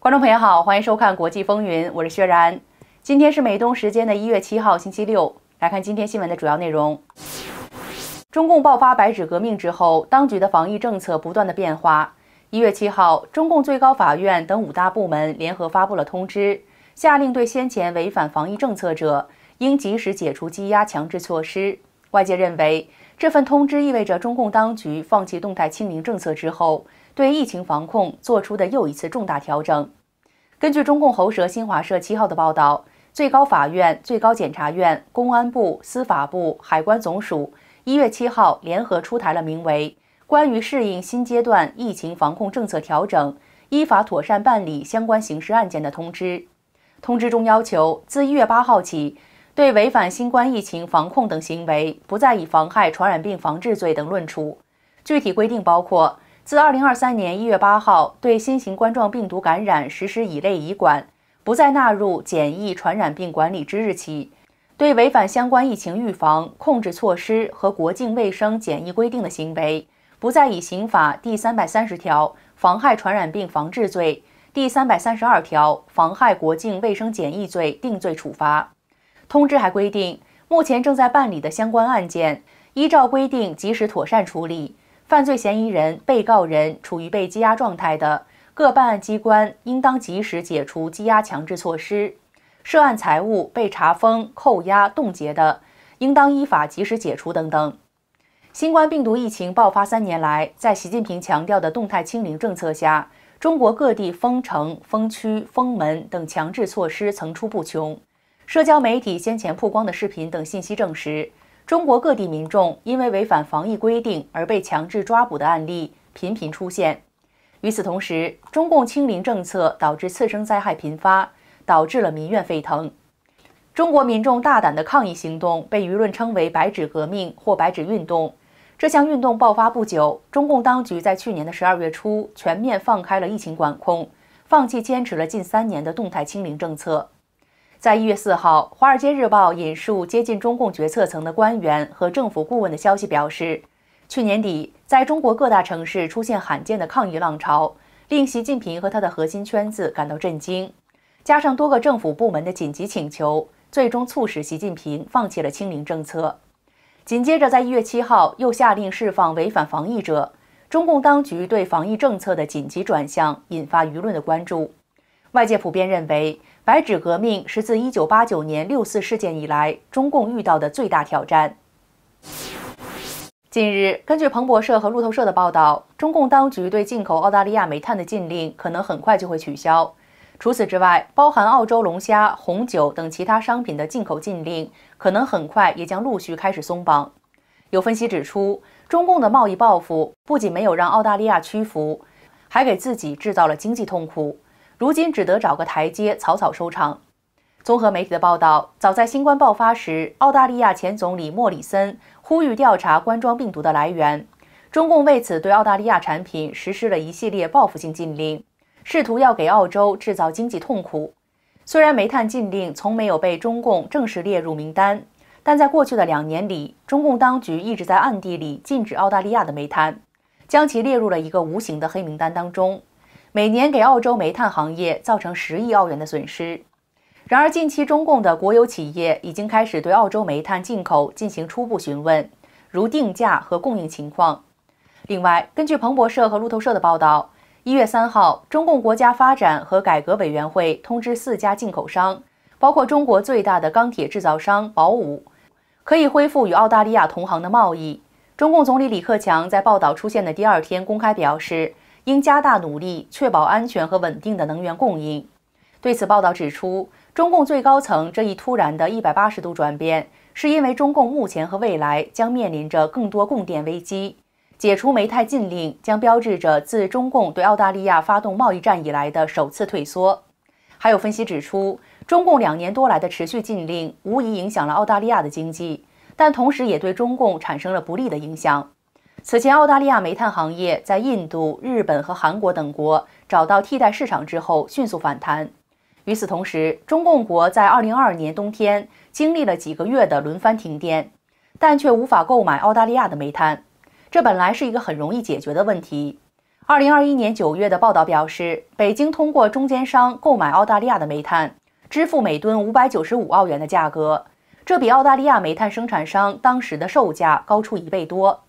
观众朋友好，欢迎收看《国际风云》，我是薛然。今天是美东时间的一月七号，星期六。来看今天新闻的主要内容。中共爆发“白纸革命”之后，当局的防疫政策不断的变化。一月七号，中共最高法院等五大部门联合发布了通知，下令对先前违反防疫政策者，应及时解除羁押强制措施。外界认为，这份通知意味着中共当局放弃动态清零政策之后。对疫情防控作出的又一次重大调整。根据中共喉舌新华社七号的报道，最高法院、最高检察院、公安部、司法部、海关总署一月七号联合出台了名为《关于适应新阶段疫情防控政策调整，依法妥善办理相关刑事案件的通知》。通知中要求，自一月八号起，对违反新冠疫情防控等行为，不再以妨害传染病防治罪等论处。具体规定包括。自二零二三年一月八号对新型冠状病毒感染实施乙类乙管，不再纳入检疫传染病管理之日起，对违反相关疫情预防控制措施和国境卫生检疫规定的行为，不再以刑法第三百三十条妨害传染病防治罪、第三百三十二条妨害国境卫生检疫罪定罪处罚。通知还规定，目前正在办理的相关案件，依照规定及时妥善处理。犯罪嫌疑人、被告人处于被羁押状态的，各办案机关应当及时解除羁押强制措施；涉案财物被查封、扣押、冻结的，应当依法及时解除等等。新冠病毒疫情爆发三年来，在习近平强调的动态清零政策下，中国各地封城、封区、封门等强制措施层出不穷。社交媒体先前曝光的视频等信息证实。中国各地民众因为违反防疫规定而被强制抓捕的案例频频出现。与此同时，中共清零政策导致次生灾害频发，导致了民怨沸腾。中国民众大胆的抗议行动被舆论称为“白纸革命”或“白纸运动”。这项运动爆发不久，中共当局在去年的十二月初全面放开了疫情管控，放弃坚持了近三年的动态清零政策。在一月四号，《华尔街日报》引述接近中共决策层的官员和政府顾问的消息表示，去年底，在中国各大城市出现罕见的抗议浪潮，令习近平和他的核心圈子感到震惊。加上多个政府部门的紧急请求，最终促使习近平放弃了清零政策。紧接着，在一月七号，又下令释放违反防疫者。中共当局对防疫政策的紧急转向引发舆论的关注。外界普遍认为。白纸革命是自1989年六四事件以来中共遇到的最大挑战。近日，根据彭博社和路透社的报道，中共当局对进口澳大利亚煤炭的禁令可能很快就会取消。除此之外，包含澳洲龙虾、红酒等其他商品的进口禁令可能很快也将陆续开始松绑。有分析指出，中共的贸易报复不仅没有让澳大利亚屈服，还给自己制造了经济痛苦。如今只得找个台阶草草收场。综合媒体的报道，早在新冠爆发时，澳大利亚前总理莫里森呼吁调查冠状病毒的来源。中共为此对澳大利亚产品实施了一系列报复性禁令，试图要给澳洲制造经济痛苦。虽然煤炭禁令从没有被中共正式列入名单，但在过去的两年里，中共当局一直在暗地里禁止澳大利亚的煤炭，将其列入了一个无形的黑名单当中。每年给澳洲煤炭行业造成十亿澳元的损失。然而，近期中共的国有企业已经开始对澳洲煤炭进口进行初步询问，如定价和供应情况。另外，根据彭博社和路透社的报道，一月三号，中共国家发展和改革委员会通知四家进口商，包括中国最大的钢铁制造商宝武，可以恢复与澳大利亚同行的贸易。中共总理李克强在报道出现的第二天公开表示。应加大努力，确保安全和稳定的能源供应。对此报道指出，中共最高层这一突然的一百八十度转变，是因为中共目前和未来将面临着更多供电危机。解除煤炭禁令将标志着自中共对澳大利亚发动贸易战以来的首次退缩。还有分析指出，中共两年多来的持续禁令无疑影响了澳大利亚的经济，但同时也对中共产生了不利的影响。此前，澳大利亚煤炭行业在印度、日本和韩国等国找到替代市场之后，迅速反弹。与此同时，中共国在2022年冬天经历了几个月的轮番停电，但却无法购买澳大利亚的煤炭。这本来是一个很容易解决的问题。2021年9月的报道表示，北京通过中间商购买澳大利亚的煤炭，支付每吨595澳元的价格，这比澳大利亚煤炭生产商当时的售价高出一倍多。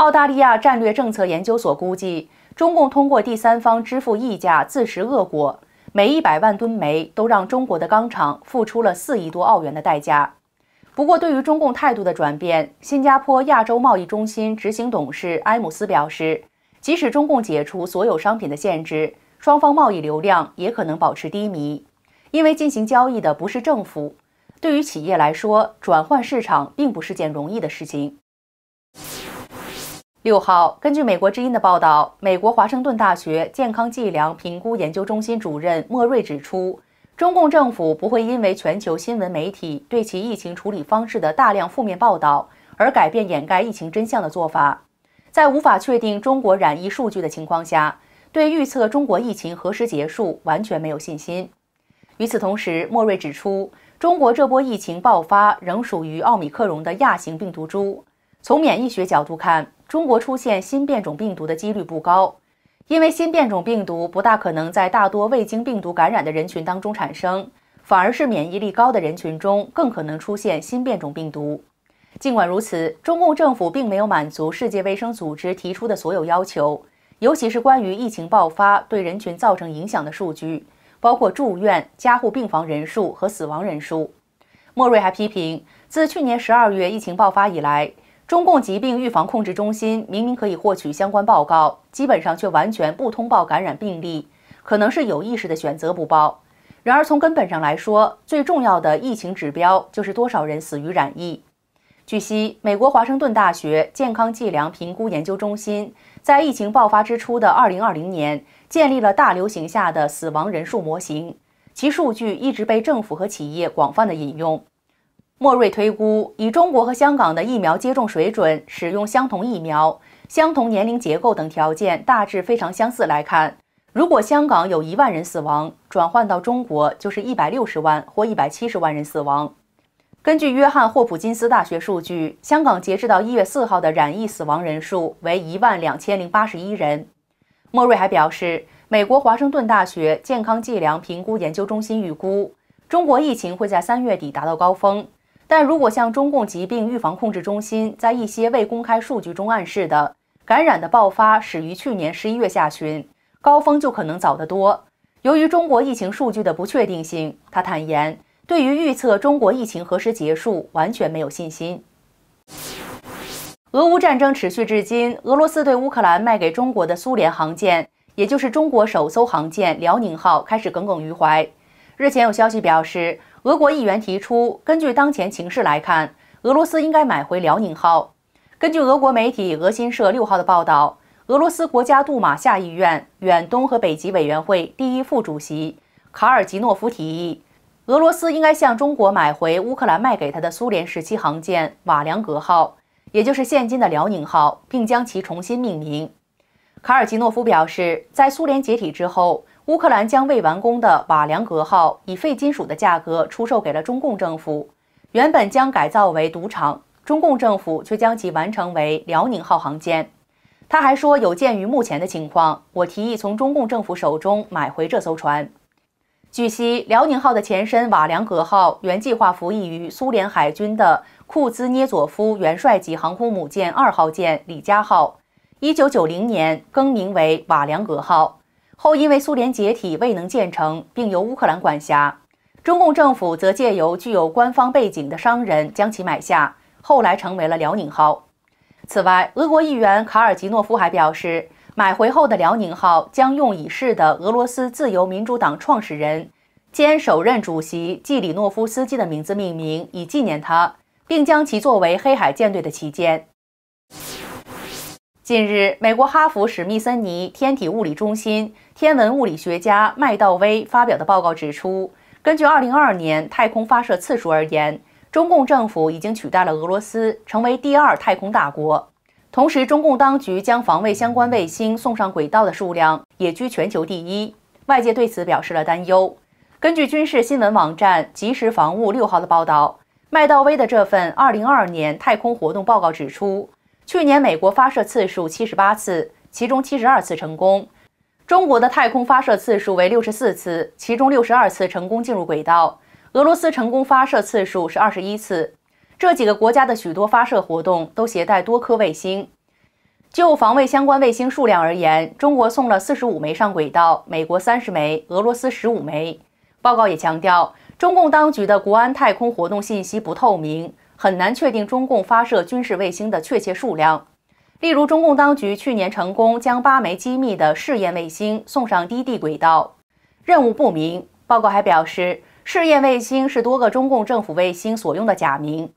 澳大利亚战略政策研究所估计，中共通过第三方支付溢价自食恶果，每一百万吨煤都让中国的钢厂付出了四亿多澳元的代价。不过，对于中共态度的转变，新加坡亚洲贸易中心执行董事埃姆斯表示，即使中共解除所有商品的限制，双方贸易流量也可能保持低迷，因为进行交易的不是政府。对于企业来说，转换市场并不是件容易的事情。六号，根据美国之音的报道，美国华盛顿大学健康计量评估研究中心主任莫瑞指出，中共政府不会因为全球新闻媒体对其疫情处理方式的大量负面报道而改变掩盖疫情真相的做法。在无法确定中国染疫数据的情况下，对预测中国疫情何时结束完全没有信心。与此同时，莫瑞指出，中国这波疫情爆发仍属于奥密克戎的亚型病毒株，从免疫学角度看。中国出现新变种病毒的几率不高，因为新变种病毒不大可能在大多未经病毒感染的人群当中产生，反而是免疫力高的人群中更可能出现新变种病毒。尽管如此，中共政府并没有满足世界卫生组织提出的所有要求，尤其是关于疫情爆发对人群造成影响的数据，包括住院、加护病房人数和死亡人数。莫瑞还批评，自去年十二月疫情爆发以来。中共疾病预防控制中心明明可以获取相关报告，基本上却完全不通报感染病例，可能是有意识的选择不报。然而从根本上来说，最重要的疫情指标就是多少人死于染疫。据悉，美国华盛顿大学健康计量评估研究中心在疫情爆发之初的二零二零年建立了大流行下的死亡人数模型，其数据一直被政府和企业广泛的引用。莫瑞推估，以中国和香港的疫苗接种水准、使用相同疫苗、相同年龄结构等条件大致非常相似来看，如果香港有一万人死亡，转换到中国就是一百六十万或一百七十万人死亡。根据约翰霍普金斯大学数据，香港截至到一月四号的染疫死亡人数为一万两千零八十一人。莫瑞还表示，美国华盛顿大学健康计量评估研究中心预估，中国疫情会在三月底达到高峰。但如果像中共疾病预防控制中心在一些未公开数据中暗示的，感染的爆发始于去年十一月下旬，高峰就可能早得多。由于中国疫情数据的不确定性，他坦言，对于预测中国疫情何时结束完全没有信心。俄乌战争持续至今，俄罗斯对乌克兰卖给中国的苏联航舰，也就是中国首艘航舰辽宁号开始耿耿于怀。日前有消息表示。俄国议员提出，根据当前情势来看，俄罗斯应该买回辽宁号。根据俄国媒体俄新社六号的报道，俄罗斯国家杜马下议院远东和北极委员会第一副主席卡尔吉诺夫提议，俄罗斯应该向中国买回乌克兰卖给他的苏联时期航舰瓦良格号，也就是现今的辽宁号，并将其重新命名。卡尔吉诺夫表示，在苏联解体之后。乌克兰将未完工的瓦良格号以废金属的价格出售给了中共政府，原本将改造为赌场，中共政府却将其完成为辽宁号航舰。他还说，有鉴于目前的情况，我提议从中共政府手中买回这艘船。据悉，辽宁号的前身瓦良格号原计划服役于苏联海军的库兹涅佐夫元帅级航空母舰二号舰李佳号，一九九零年更名为瓦良格号。后因为苏联解体未能建成，并由乌克兰管辖，中共政府则借由具有官方背景的商人将其买下，后来成为了辽宁号。此外，俄国议员卡尔吉诺夫还表示，买回后的辽宁号将用已逝的俄罗斯自由民主党创始人兼首任主席季里诺夫斯基的名字命名，以纪念他，并将其作为黑海舰队的旗舰。近日，美国哈佛史密森尼天体物理中心天文物理学家麦道威发表的报告指出，根据2022年太空发射次数而言，中共政府已经取代了俄罗斯，成为第二太空大国。同时，中共当局将防卫相关卫星送上轨道的数量也居全球第一。外界对此表示了担忧。根据军事新闻网站即时防务六号的报道，麦道威的这份2022年太空活动报告指出。去年，美国发射次数七十八次，其中七十二次成功；中国的太空发射次数为六十四次，其中六十二次成功进入轨道；俄罗斯成功发射次数是二十一次。这几个国家的许多发射活动都携带多颗卫星。就防卫相关卫星数量而言，中国送了四十五枚上轨道，美国三十枚，俄罗斯十五枚。报告也强调，中共当局的国安太空活动信息不透明。很难确定中共发射军事卫星的确切数量。例如，中共当局去年成功将八枚机密的试验卫星送上低地轨道，任务不明。报告还表示，试验卫星是多个中共政府卫星所用的假名。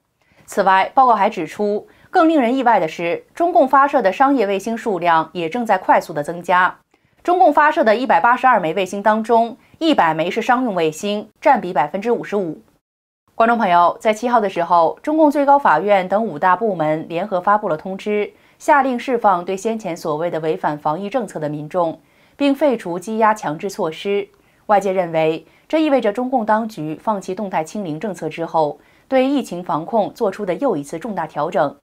此外，报告还指出，更令人意外的是，中共发射的商业卫星数量也正在快速地增加。中共发射的182枚卫星当中，100枚是商用卫星，占比55%。观众朋友，在七号的时候，中共最高法院等五大部门联合发布了通知，下令释放对先前所谓的违反防疫政策的民众，并废除羁押强制措施。外界认为，这意味着中共当局放弃动态清零政策之后，对疫情防控做出的又一次重大调整。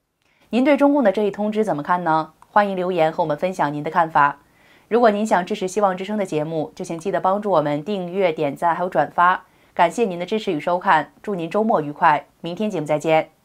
您对中共的这一通知怎么看呢？欢迎留言和我们分享您的看法。如果您想支持希望之声的节目，就请记得帮助我们订阅、点赞还有转发。感谢您的支持与收看，祝您周末愉快！明天节目再见。